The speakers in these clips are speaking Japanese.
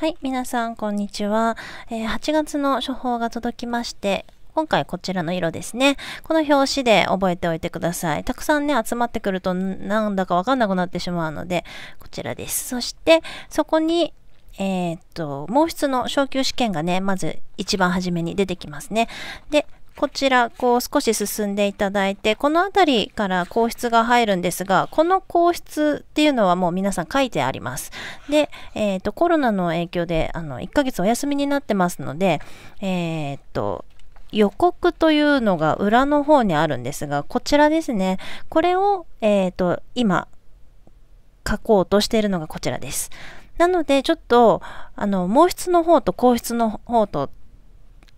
はい、皆さん、こんにちは、えー、8月の処方が届きまして、今回こちらの色ですね。この表紙で覚えておいてください。たくさんね、集まってくるとなんだかわかんなくなってしまうので、こちらです。そして、そこに、えー、っと、毛筆の昇級試験がね、まず一番初めに出てきますね。で、こちら、こう少し進んでいただいて、この辺りから皇室が入るんですが、この皇室っていうのはもう皆さん書いてあります。で、えっ、ー、と、コロナの影響で、あの、1ヶ月お休みになってますので、えっ、ー、と、予告というのが裏の方にあるんですが、こちらですね。これを、えっ、ー、と、今、書こうとしているのがこちらです。なので、ちょっと、あの、毛筆の方と皇室の方と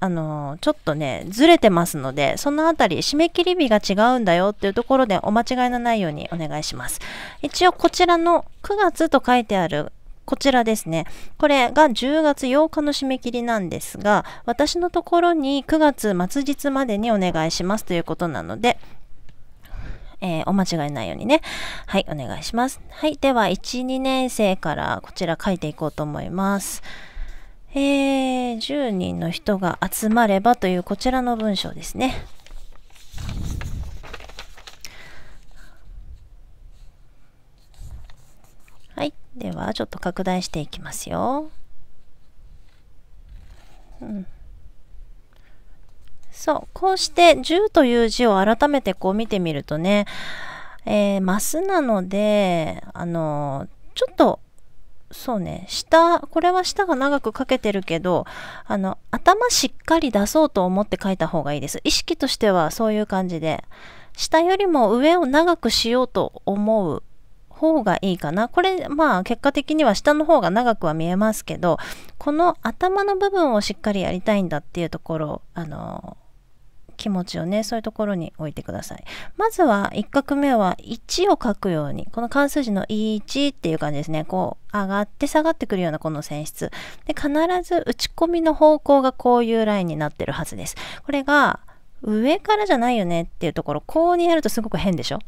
あのちょっとね、ずれてますので、そのあたり、締め切り日が違うんだよっていうところでお間違いのないようにお願いします。一応、こちらの9月と書いてあるこちらですね。これが10月8日の締め切りなんですが、私のところに9月末日までにお願いしますということなので、えー、お間違いないようにね。はい、お願いします。はい、では、1、2年生からこちら書いていこうと思います。えー、10人の人が集まればというこちらの文章ですね。はい。では、ちょっと拡大していきますよ。うん。そう。こうして10という字を改めてこう見てみるとね、えー、マスなので、あのー、ちょっとそうね下これは下が長くかけてるけどあの頭しっかり出そうと思って書いた方がいいです意識としてはそういう感じで下よりも上を長くしようと思う方がいいかなこれまあ結果的には下の方が長くは見えますけどこの頭の部分をしっかりやりたいんだっていうところあの気持ちをねそういうところに置いてくださいまずは1画目は1を書くようにこの関数字の1っていう感じですねこう上がって下がってくるようなこの線質で必ず打ち込みの方向がこういうラインになってるはずですこれが上からじゃないよねっていうところこうにやるとすごく変でしょ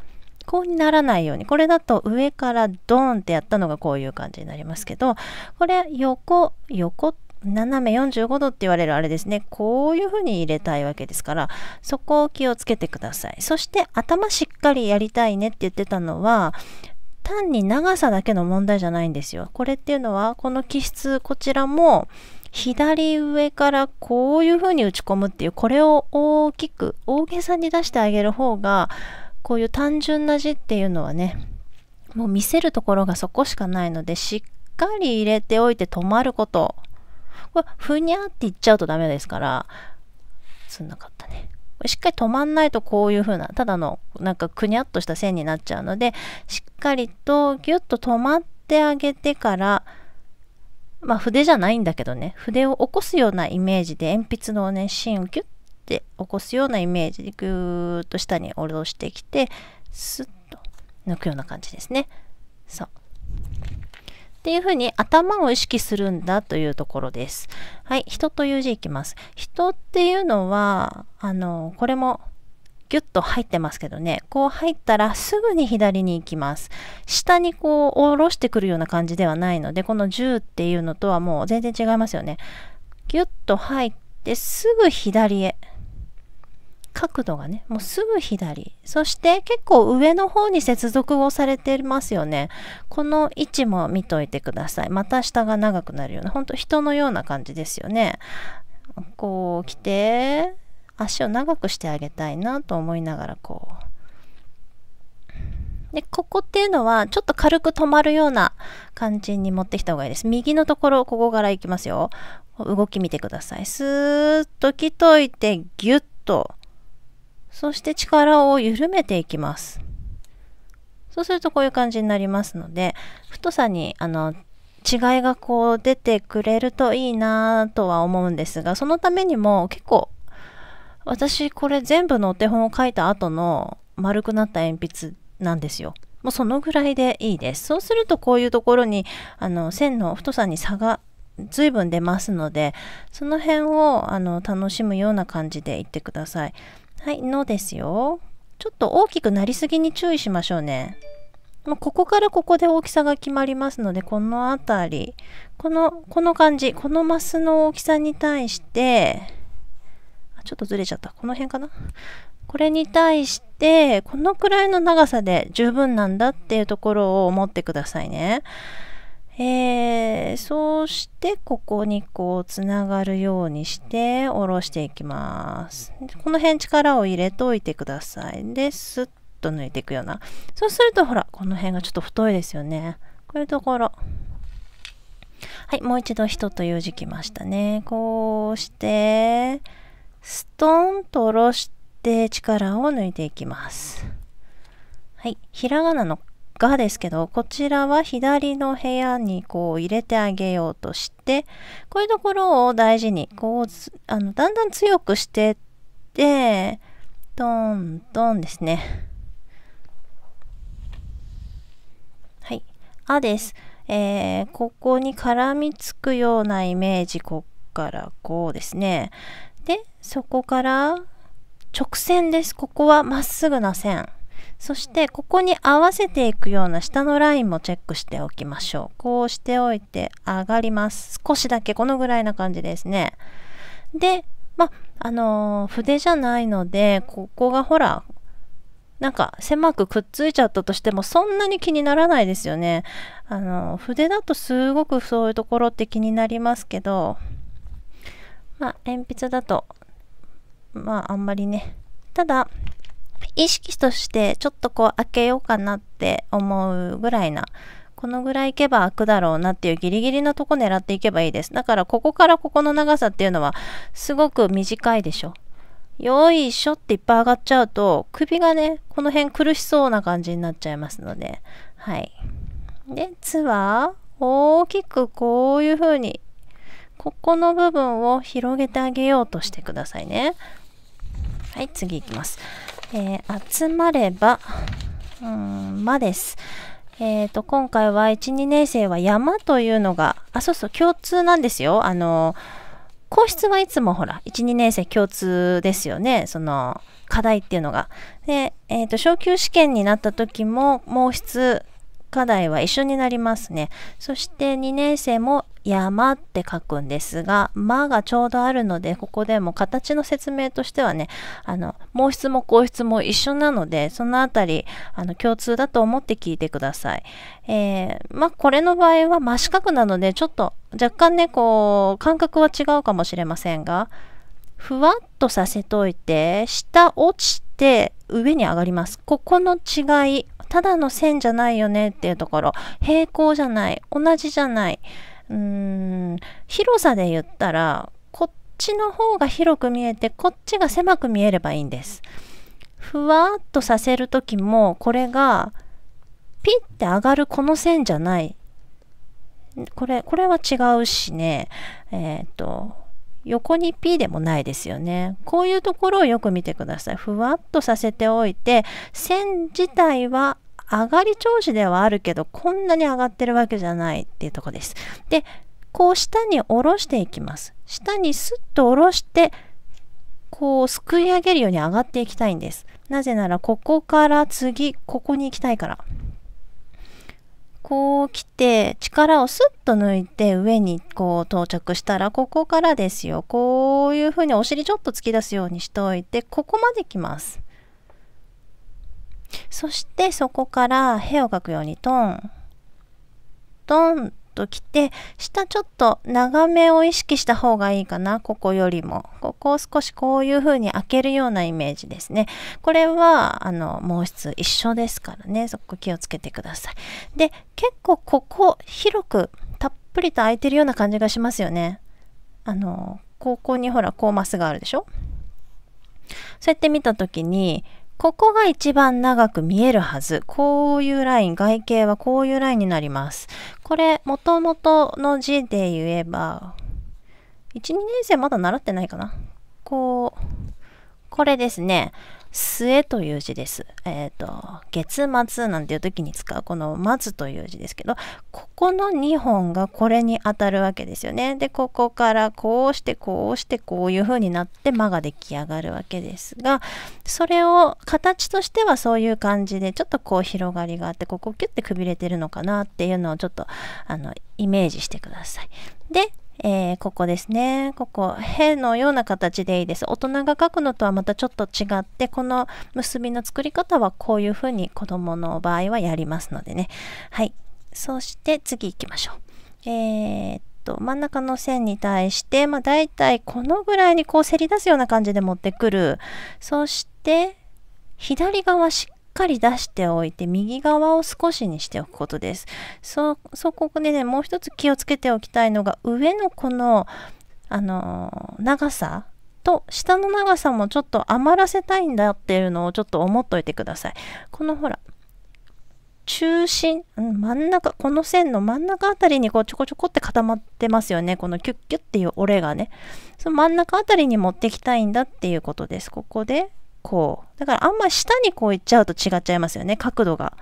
こうにならないようにこれだと上からドーンってやったのがこういう感じになりますけどこれ横横っ斜め45度って言われるあれですねこういうふうに入れたいわけですからそこを気をつけてくださいそして頭しっかりやりたいねって言ってたのは単に長さだけの問題じゃないんですよこれっていうのはこの気質こちらも左上からこういうふうに打ち込むっていうこれを大きく大げさに出してあげる方がこういう単純な字っていうのはねもう見せるところがそこしかないのでしっかり入れておいて止まることれふにゃって言っちゃうとダメですから、すんなかったね。しっかり止まんないとこういう風な、ただのなんかくにゃっとした線になっちゃうので、しっかりとぎゅっと止まってあげてから、まあ筆じゃないんだけどね、筆を起こすようなイメージで鉛筆のね、芯をギュッて起こすようなイメージでぐーっと下に下ろしてきて、スッと抜くような感じですね。そう。っていうふうに頭を意識するんだというところです。はい、人という字いきます。人っていうのは、あの、これもギュッと入ってますけどね、こう入ったらすぐに左に行きます。下にこう下ろしてくるような感じではないので、この10っていうのとはもう全然違いますよね。ギュッと入ってすぐ左へ。角度がねもうすぐ左そして結構上の方に接続をされてますよねこの位置も見といてくださいまた下が長くなるようなほんと人のような感じですよねこう来て足を長くしてあげたいなと思いながらこうで、ここっていうのは、ちょっと軽く止まるような感じに持ってきた方がいいです。右のところ、ここからいきますよ。動き見てください。スーッと来といて、ぎゅっとそして力を緩めていきます。そうするとこういう感じになりますので、太さにあの違いがこう出てくれるといいなとは思うんですが、そのためにも結構私これ全部のお手本を書いた後の丸くなった鉛筆なんですよ。もうそのぐらいでいいです。そうするとこういうところにあの線の太さに差が随分出ますので、その辺をあの楽しむような感じでいってください。はい、のですよ。ちょっと大きくなりすぎに注意しましょうね。もうここからここで大きさが決まりますので、この辺り、この、この感じ、このマスの大きさに対して、ちょっとずれちゃった。この辺かなこれに対して、このくらいの長さで十分なんだっていうところを思ってくださいね。えー、そうしてここにこうつながるようにして下ろしていきますこの辺力を入れといてくださいでスッと抜いていくようなそうするとほらこの辺がちょっと太いですよねこういうところはいもう一度人という字きましたねこうしてストンと下ろして力を抜いていきますはいひらがなのがですけど、こちらは左の部屋にこう入れてあげようとして、こういうところを大事に、こう、あの、だんだん強くしてって、トントンですね。はい。あです。えー、ここに絡みつくようなイメージ、こっからこうですね。で、そこから直線です。ここはまっすぐな線。そしてここに合わせていくような下のラインもチェックしておきましょうこうしておいて上がります少しだけこのぐらいな感じですねでまあのー、筆じゃないのでここがほらなんか狭くくっついちゃったとしてもそんなに気にならないですよねあの筆だとすごくそういうところって気になりますけどまあ鉛筆だとまああんまりねただ意識としてちょっとこう開けようかなって思うぐらいなこのぐらいいけば開くだろうなっていうギリギリのとこ狙っていけばいいですだからここからここの長さっていうのはすごく短いでしょよいしょっていっぱい上がっちゃうと首がねこの辺苦しそうな感じになっちゃいますのではいで「アは大きくこういう風にここの部分を広げてあげようとしてくださいねはい次いきますえー、集まれば、うん、まです。えっ、ー、と、今回は1、2年生は山というのが、あ、そうそう、共通なんですよ。あの、皇室はいつもほら、1、2年生共通ですよね。その、課題っていうのが。で、えっ、ー、と、昇級試験になった時も、毛筆課題は一緒になりますね。そして2年生も山って書くんですが、まがちょうどあるので、ここでも形の説明としてはね、あの、毛筆も硬筆も一緒なので、そのあたり、あの、共通だと思って聞いてください。えー、まこれの場合は真四角なので、ちょっと若干ね、こう、感覚は違うかもしれませんが、ふわっとさせといて、下落ちて上に上がります。ここの違い、ただの線じゃないよねっていうところ平行じゃない同じじゃないうーん広さで言ったらこっちの方が広く見えてこっちが狭く見えればいいんですふわっとさせる時もこれがピッて上がるこの線じゃないこれこれは違うしねえっ、ー、と横に P でもないですよね。こういうところをよく見てください。ふわっとさせておいて、線自体は上がり調子ではあるけど、こんなに上がってるわけじゃないっていうとこです。で、こう下に下ろしていきます。下にスッと下ろして、こうすくい上げるように上がっていきたいんです。なぜなら、ここから次、ここに行きたいから。こう来て、力をスッと抜いて上にこう到着したら、ここからですよ。こういうふうにお尻ちょっと突き出すようにしておいて、ここまで来ます。そしてそこからへを描くようにトントンときて下ちょっと長めを意識した方がいいかなここよりもここを少しこういう風に開けるようなイメージですねこれはあの毛質一緒ですからねそこ気をつけてくださいで結構ここ広くたっぷりと開いてるような感じがしますよねあのここにほらこうマスがあるでしょそうやって見た時にここが一番長く見えるはず。こういうライン、外形はこういうラインになります。これ、もともとの字で言えば、1、2年生まだ習ってないかな。こう、これですね。末という字です。えっ、ー、と、月末なんていう時に使うこの末という字ですけど、ここの2本がこれに当たるわけですよね。で、ここからこうしてこうしてこういう風になって間が出来上がるわけですが、それを形としてはそういう感じで、ちょっとこう広がりがあって、ここキュッてくびれてるのかなっていうのをちょっとあのイメージしてください。で、えー、ここですね。ここ、へのような形でいいです。大人が書くのとはまたちょっと違って、この結びの作り方はこういうふうに子供の場合はやりますのでね。はい。そして次行きましょう。えー、っと、真ん中の線に対して、まあ大体このぐらいにこうせり出すような感じで持ってくる。そして、左側しっかり出しておいて右側を少しにしておくことです。そこでねもう一つ気をつけておきたいのが上のこのあの長さと下の長さもちょっと余らせたいんだっていうのをちょっと思っといてください。このほら中心、真ん中、この線の真ん中あたりにこうちょこちょこって固まってますよね。このキュッキュッっていう折れがね。その真ん中あたりに持ってきたいんだっていうことです。ここでこう。だからあんま下にこう行っちゃうと違っちゃいますよね、角度が。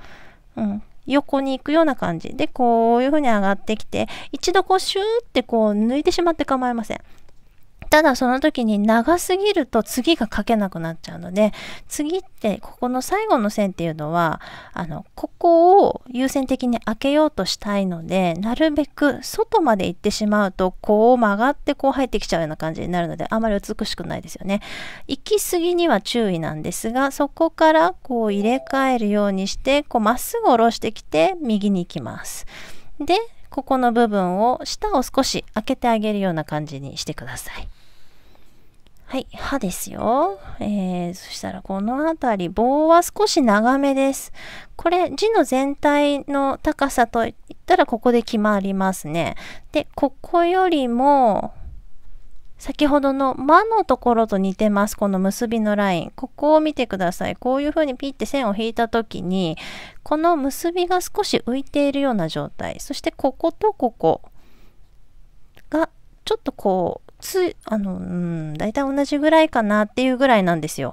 うん。横に行くような感じで、こういう風に上がってきて、一度こうシューってこう抜いてしまって構いません。ただその時に長すぎると次が書けなくなっちゃうので次ってここの最後の線っていうのはあのここを優先的に開けようとしたいのでなるべく外まで行ってしまうとこう曲がってこう入ってきちゃうような感じになるのであまり美しくないですよね。行き過ぎには注意なんですがそこからこう入れ替えるようにしてこうまっすぐ下ろしてきて右に行きます。でここの部分を下を少し開けてあげるような感じにしてください。はい、歯ですよ。えー、そしたらこの辺り、棒は少し長めです。これ、字の全体の高さといったらここで決まりますね。で、ここよりも、先ほどの「間」のところと似てます。この結びのライン。ここを見てください。こういう風にピッて線を引いた時に、この結びが少し浮いているような状態。そしてこことここがちょっとこうつ、あの、うん、大体同じぐらいかなっていうぐらいなんですよ。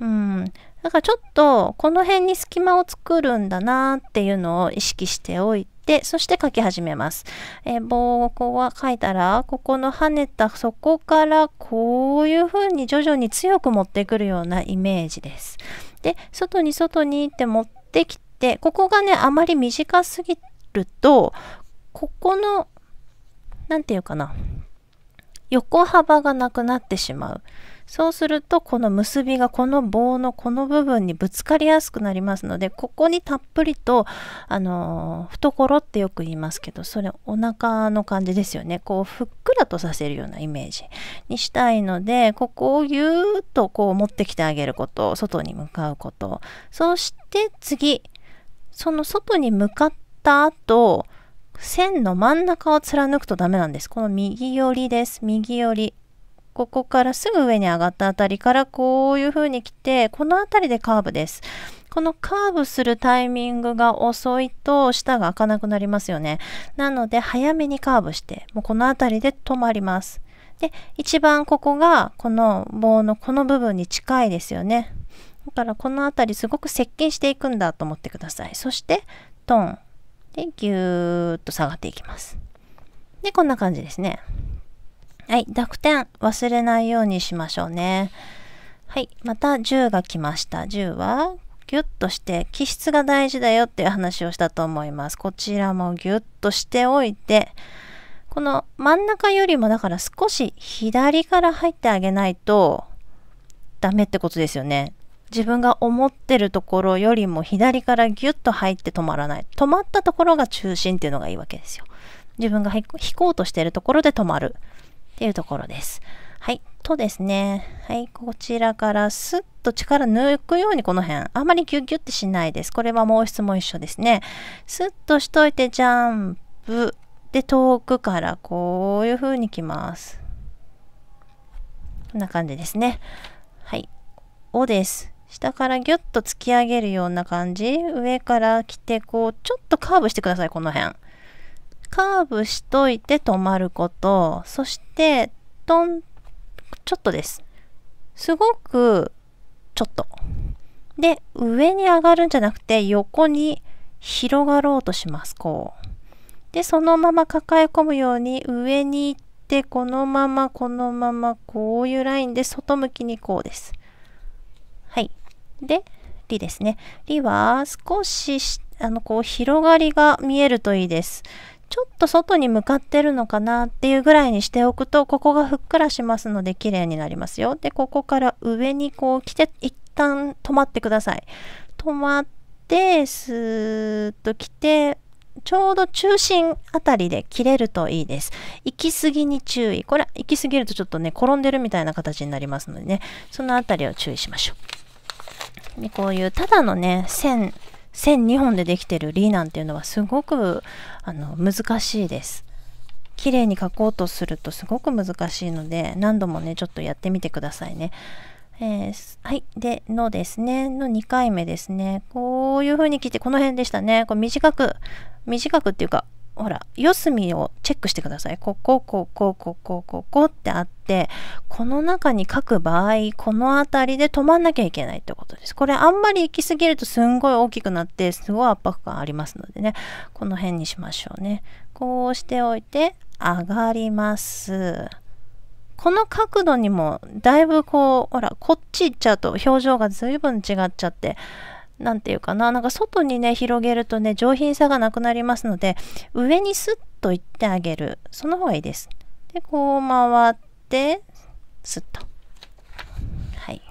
うん。だからちょっと、この辺に隙間を作るんだなっていうのを意識しておいて、そして書き始めます。えー、棒をこう書いたら、ここの跳ねた、底からこういう風に徐々に強く持ってくるようなイメージです。で、外に外にって持ってきて、ここがね、あまり短すぎると、ここの、何て言うかな、横幅がなくなってしまう。そうするとこの結びがこの棒のこの部分にぶつかりやすくなりますのでここにたっぷりとあの懐ってよく言いますけどそれお腹の感じですよねこうふっくらとさせるようなイメージにしたいのでここをぎゅーっとこう持ってきてあげること外に向かうことそして次その外に向かった後線の真ん中を貫くとダメなんです。この右寄りです。右寄り。ここからすぐ上に上がったあたりからこういう風に来て、このあたりでカーブです。このカーブするタイミングが遅いと舌が開かなくなりますよね。なので早めにカーブして、もうこのあたりで止まります。で、一番ここがこの棒のこの部分に近いですよね。だからこのあたりすごく接近していくんだと思ってください。そして、トン、で、ぎゅーっと下がっていきます。で、こんな感じですね。はい、濁点忘れないようにしましょうね。はい、また10が来ました。10はギュッとして気質が大事だよっていう話をしたと思います。こちらもギュッとしておいて、この真ん中よりもだから少し左から入ってあげないとダメってことですよね。自分が思ってるところよりも左からギュッと入って止まらない。止まったところが中心っていうのがいいわけですよ。自分が引こうとしてるところで止まるっていうところです。はい。とですね。はい。こちらからスッと力抜くようにこの辺。あまりギュッギュッてしないです。これは毛質も一緒ですね。スッとしといてジャンプ。で、遠くからこういう風に来ます。こんな感じですね。はい。おです。下からギュッと突き上げるような感じ上から来てこうちょっとカーブしてくださいこの辺カーブしといて止まることそしてトンちょっとですすごくちょっとで上に上がるんじゃなくて横に広がろうとしますこうでそのまま抱え込むように上に行ってこのままこのままこういうラインで外向きにこうですで、リですね。リは少しあのこう広がりが見えるといいです。ちょっと外に向かってるのかなっていうぐらいにしておくと、ここがふっくらしますので綺麗になりますよ。で、ここから上にこう来て、一旦止まってください。止まって、スーッと来て、ちょうど中心あたりで切れるといいです。行き過ぎに注意。これ、行き過ぎるとちょっとね、転んでるみたいな形になりますのでね、そのあたりを注意しましょう。でこういうただのね線線2本でできてるリーなんていうのはすごくあの難しいです。綺麗に描こうとするとすごく難しいので何度もねちょっとやってみてくださいね。えー、はい。で、のですね。の2回目ですね。こういう風に切って、この辺でしたね。こう短く、短くっていうか、ほら四隅をチェックしてくださいここここここここってあってこの中に書く場合この辺りで止まんなきゃいけないってことですこれあんまり行き過ぎるとすんごい大きくなってすごい圧迫感ありますのでねこの辺にしましょうねこうしておいて上がりますこの角度にもだいぶこうほらこっち行っちゃうと表情が随分違っちゃって何て言うかななんか外にね広げるとね上品さがなくなりますので上にスッといってあげるその方がいいですでこう回ってスッとはい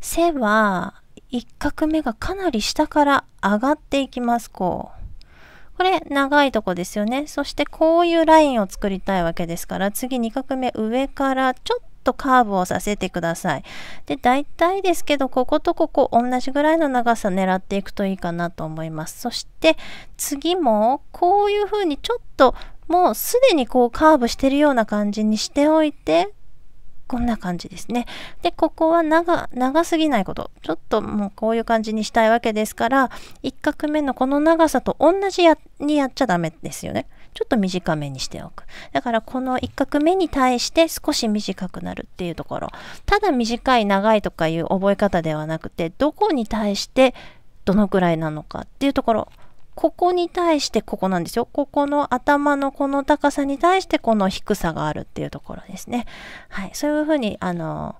背は1画目がかなり下から上がっていきますこうこれ長いとこですよねそしてこういうラインを作りたいわけですから次2画目上からちょっとカーブをさせてください。で、大体ですけど、こことここ同じぐらいの長さ狙っていくといいかなと思います。そして次もこういう風にちょっともうすでにこうカーブしてるような感じにしておいて、こんな感じですね。で、ここは長、長すぎないこと。ちょっともうこういう感じにしたいわけですから、1画目のこの長さと同じやにやっちゃダメですよね。ちょっと短めにしておく。だからこの1画目に対して少し短くなるっていうところ。ただ短い長いとかいう覚え方ではなくて、どこに対してどのくらいなのかっていうところ。ここに対してここなんですよ。ここの頭のこの高さに対してこの低さがあるっていうところですね。はい。そういうふうに、あの、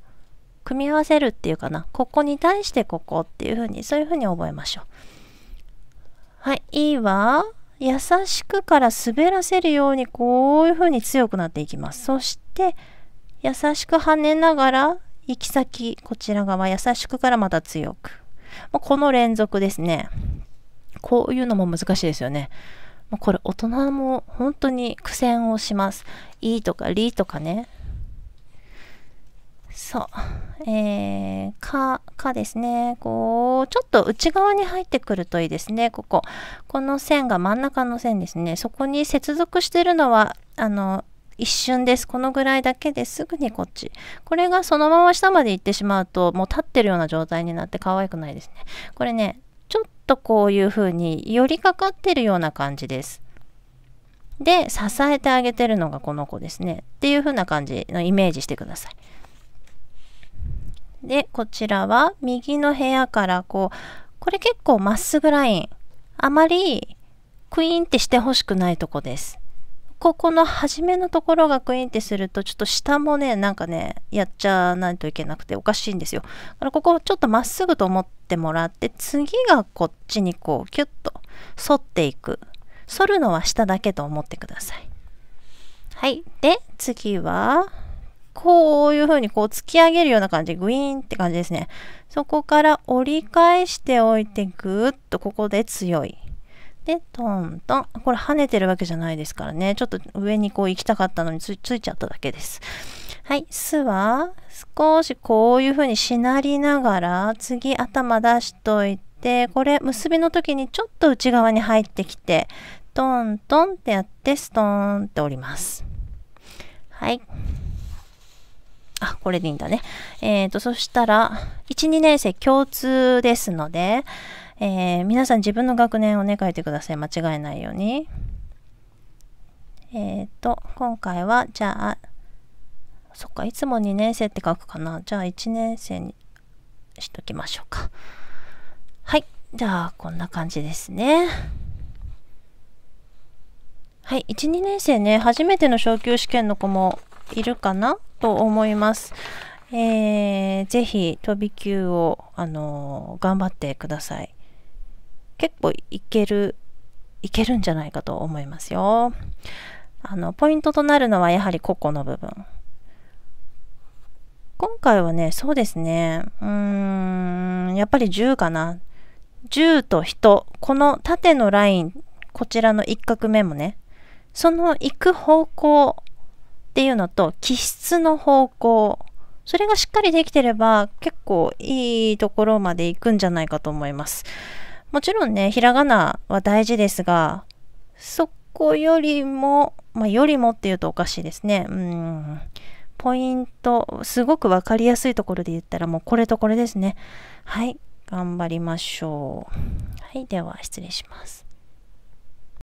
組み合わせるっていうかな。ここに対してここっていうふうに、そういうふうに覚えましょう。はい。いいわ。優しくから滑らせるようにこういう風に強くなっていきます。そして優しく跳ねながら行き先こちら側優しくからまた強く。この連続ですね。こういうのも難しいですよね。これ大人も本当に苦戦をします。いいとかりとかね。そう。えー、か、かですね。こう、ちょっと内側に入ってくるといいですね、ここ。この線が真ん中の線ですね。そこに接続してるのは、あの、一瞬です。このぐらいだけですぐにこっち。これがそのまま下まで行ってしまうと、もう立ってるような状態になって可愛くないですね。これね、ちょっとこういう風に寄りかかってるような感じです。で、支えてあげてるのがこの子ですね。っていう風な感じのイメージしてください。で、こちらは右の部屋からこう、これ結構まっすぐライン。あまりクイーンってしてほしくないとこです。ここの初めのところがクイーンってすると、ちょっと下もね、なんかね、やっちゃないといけなくておかしいんですよ。だからここちょっとまっすぐと思ってもらって、次がこっちにこう、キュッと反っていく。反るのは下だけと思ってください。はい。で、次は、こういう風にこう突き上げるような感じ、グイーンって感じですね。そこから折り返しておいて、ぐーっとここで強い。で、トントン。これ跳ねてるわけじゃないですからね。ちょっと上にこう行きたかったのにつついちゃっただけです。はい、巣は少しこういう風にしなりながら、次頭出しといて、これ結びの時にちょっと内側に入ってきて、トントンってやって、ストーンって折ります。はい。あ、これでいいんだね。えっ、ー、と、そしたら、1、2年生共通ですので、えー、皆さん自分の学年をね、書いてください。間違えないように。えっ、ー、と、今回は、じゃあ、そっか、いつも2年生って書くかな。じゃあ、1年生にしときましょうか。はい。じゃあ、こんな感じですね。はい。1、2年生ね、初めての昇級試験の子もいるかなと思います。えー、ぜひ飛び級を、あのー、頑張ってください。結構いける、いけるんじゃないかと思いますよ。あの、ポイントとなるのはやはり個々の部分。今回はね、そうですね、うーん、やっぱり10かな。10と人、この縦のライン、こちらの一画目もね、その行く方向っていうのと気質の方向それがしっかりできてれば結構いいところまで行くんじゃないかと思います。もちろんね、ひらがなは大事ですが、そこよりも、まあ、よりもっていうとおかしいですね。うん。ポイント、すごくわかりやすいところで言ったらもうこれとこれですね。はい。頑張りましょう。はい。では、失礼します。